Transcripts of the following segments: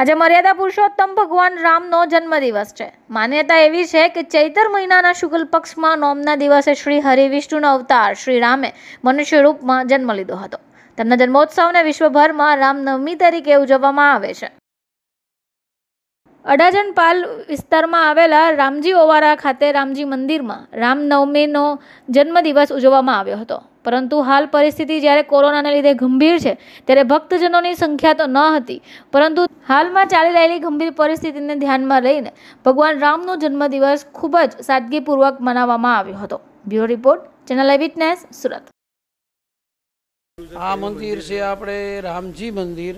આજે મર્યાદા પુરુષોત્તમ ભગવાન રામનો જન્મદિવસ છે માન્યતા એવી છે કે ચૈતર મહિનાના શુક્લ પક્ષમાં નોમના દિવસે શ્રી હરિ વિષ્ણુનો અવતાર શ્રી રામે મનુષ્ય રૂપમાં જન્મ લીધો હતો તેમના જન્મોત્સવને વિશ્વભરમાં રામનવમી તરીકે ઉજવવામાં આવે છે અડાજણ વિસ્તારમાં આવેલા રામજી ઓવારા ખાતે રામજી મંદિરમાં રામનવમીનો જન્મદિવસ ઉજવવામાં આવ્યો હતો પરંતુ હાલ પરિસ્થિતિ જ્યારે કોરોનાને લીધે ગંભીર છે ત્યારે ભક્તજનોની સંખ્યા તો ન હતી પરંતુ હાલમાં ચાલી રહેલી ગંભીર પરિસ્થિતિને ધ્યાનમાં લઈને ભગવાન રામનો જન્મદિવસ ખૂબ જ સાદગીપૂર્વક મનાવવામાં આવ્યો હતો bureau report channel witness Surat આ મંદિર છે આપણે રામજી મંદિર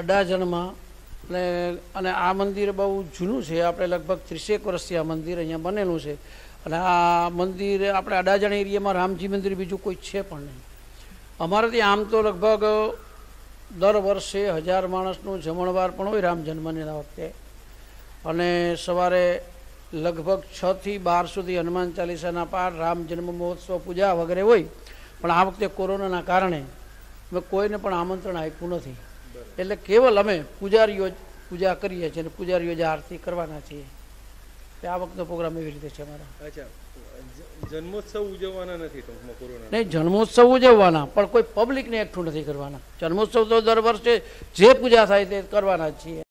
અડાજણમાં અને અને આ મંદિર બહુ જૂનું છે આપણે લગભગ ત્રીસેક વર્ષથી આ મંદિર અહીંયા બનેલું છે અને આ મંદિર આપણે અડાજણ એરિયામાં રામજી મંદિર બીજું કોઈ છે પણ નહીં અમારે ત્યાં આમ તો લગભગ દર વર્ષે હજાર માણસનું જમણવાર પણ હોય રામ જન્મનેના વખતે અને સવારે લગભગ છથી બાર સુધી હનુમાન ચાલીસાના પાઠ રામ જન્મ મહોત્સવ પૂજા વગેરે હોય પણ આ વખતે કોરોનાના કારણે મેં કોઈને પણ આમંત્રણ આપ્યું નથી એટલે કેવલ અમે પૂજારીઓ પૂજા કરીએ છીએ અને પૂજારીઓ જે આરતી કરવાના છીએ આ વખતનો પ્રોગ્રામ એવી રીતે છે અમારા અચ્છા જન્મોત્સવ ઉજવવાના નથી ટૂંકમાં નહીં જન્મોત્સવ ઉજવવાના પણ કોઈ પબ્લિકને એકઠું નથી કરવાના જન્મોત્સવ તો દર વર્ષે જે પૂજા થાય તે કરવાના છીએ